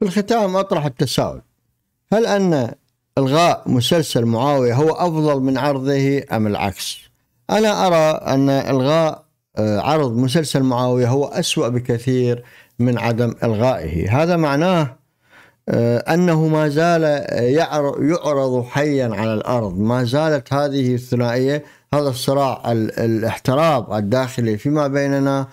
في الختام أطرح التساؤل هل أن إلغاء مسلسل معاوية هو أفضل من عرضه أم العكس أنا أرى أن إلغاء آه، عرض مسلسل معاوية هو أسوأ بكثير من عدم إلغائه هذا معناه آه، أنه ما زال يعرض حيا على الأرض ما زالت هذه الثنائية هذا الصراع الاحتراب الداخلي فيما بيننا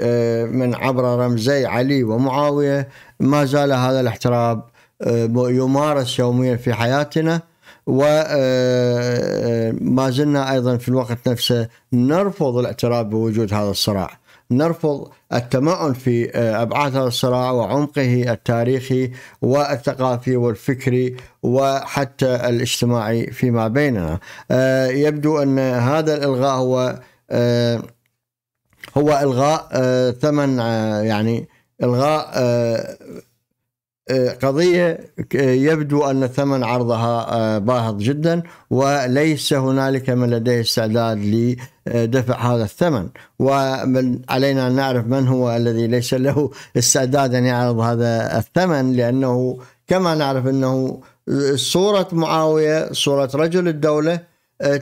آه، من عبر رمزي علي ومعاوية ما زال هذا الاحتراب آه، يمارس يوميا في حياتنا وما آه، آه، زلنا أيضا في الوقت نفسه نرفض الاعتراف بوجود هذا الصراع نرفض التمعن في آه، ابعاد هذا الصراع وعمقه التاريخي والثقافي والفكري وحتى الاجتماعي فيما بيننا. يبدو ان هذا الالغاء هو هو الغاء ثمن يعني الغاء آه، قضية آه، يبدو أن ثمن عرضها آه، باهظ جدا وليس هنالك من لديه استعداد لدفع هذا الثمن ومن علينا أن نعرف من هو الذي ليس له استعداد أن يعرض هذا الثمن لأنه كما نعرف أنه صورة معاوية صورة رجل الدولة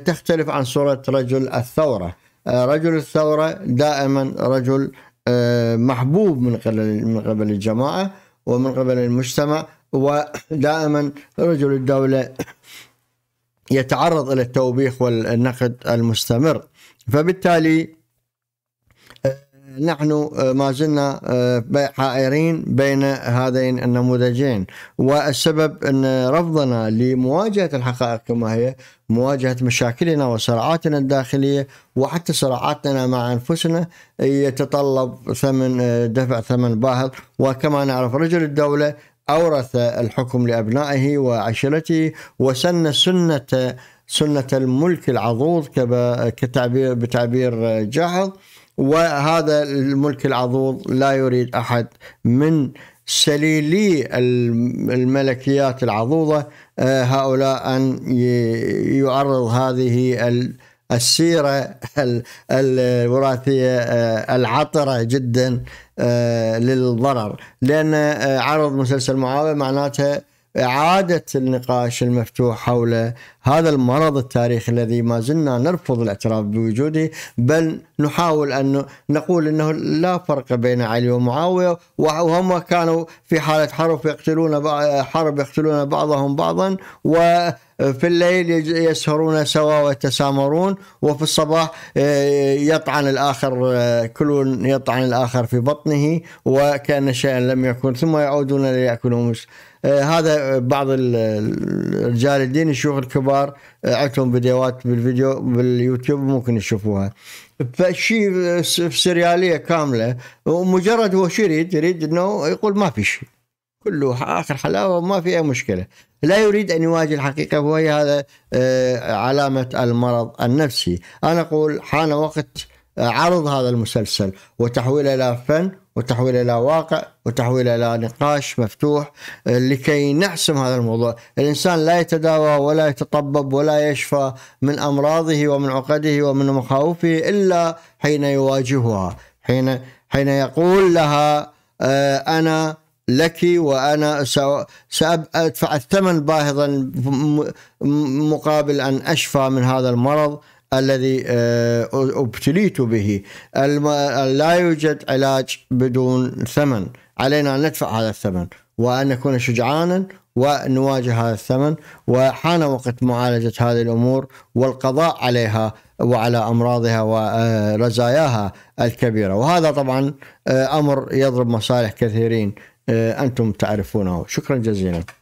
تختلف عن صورة رجل الثورة رجل الثورة دائما رجل محبوب من قبل الجماعة ومن قبل المجتمع ودائما رجل الدولة يتعرض إلى التوبيخ والنقد المستمر فبالتالي نحن آه، ما زلنا آه، حائرين بين هذين النموذجين والسبب ان رفضنا لمواجهه الحقائق كما هي مواجهه مشاكلنا وصراعاتنا الداخليه وحتى صراعاتنا مع انفسنا يتطلب ثمن آه، دفع ثمن باهظ وكما نعرف رجل الدوله اورث الحكم لابنائه وعشيرته وسن سنه سنه الملك العضوض كتعبير بتعبير جاحظ وهذا الملك العضوض لا يريد احد من سليلي الملكيات العضوضه آه، هؤلاء ان يعرض هذه السيره الوراثيه آه، العطره جدا آه، للضرر لان عرض مسلسل معاويه معناته إعادة النقاش المفتوح حول هذا المرض التاريخي الذي ما زلنا نرفض الاعتراف بوجوده بل نحاول أن نقول أنه لا فرق بين علي ومعاوية وهم كانوا في حالة حرب يقتلون حرب يقتلون بعضهم بعضا و في الليل يسهرون سوا ويتسامرون وفي الصباح آه، يطعن الآخر آه، كل يطعن الآخر في بطنه وكأن شيئا لم يكن ثم يعودون ليأكلون آه، هذا بعض رجال الدين الشيوخ الكبار عندهم فيديوهات بالفيديو باليوتيوب ممكن يشوفوها فشيء سرياليه كامله ومجرد هو شو يريد؟ يريد انه يقول ما في شيء كله اخر حلاوه وما في اي مشكله لا يريد ان يواجه الحقيقه وهي هذا آه، علامه المرض النفسي انا اقول حان وقت آه، عرض هذا المسلسل وتحويله الى فن وتحويل الى واقع وتحويل الى نقاش مفتوح آه، لكي نحسم هذا الموضوع الانسان لا يتداوى ولا يتطبب ولا يشفى من امراضه ومن عقده ومن مخاوفه الا حين يواجهها حين حين يقول لها انا لك وأنا سأدفع الثمن باهظا مقابل أن أشفى من هذا المرض الذي آه، ابتليت به لا يوجد علاج بدون ثمن علينا أن ندفع هذا الثمن وأن نكون شجعانا ونواجه هذا الثمن وحان وقت معالجة هذه الأمور والقضاء عليها وعلى أمراضها ورزاياها الكبيرة وهذا طبعا آه، أمر يضرب مصالح كثيرين آه، أنتم تعرفونه شكرا جزيلا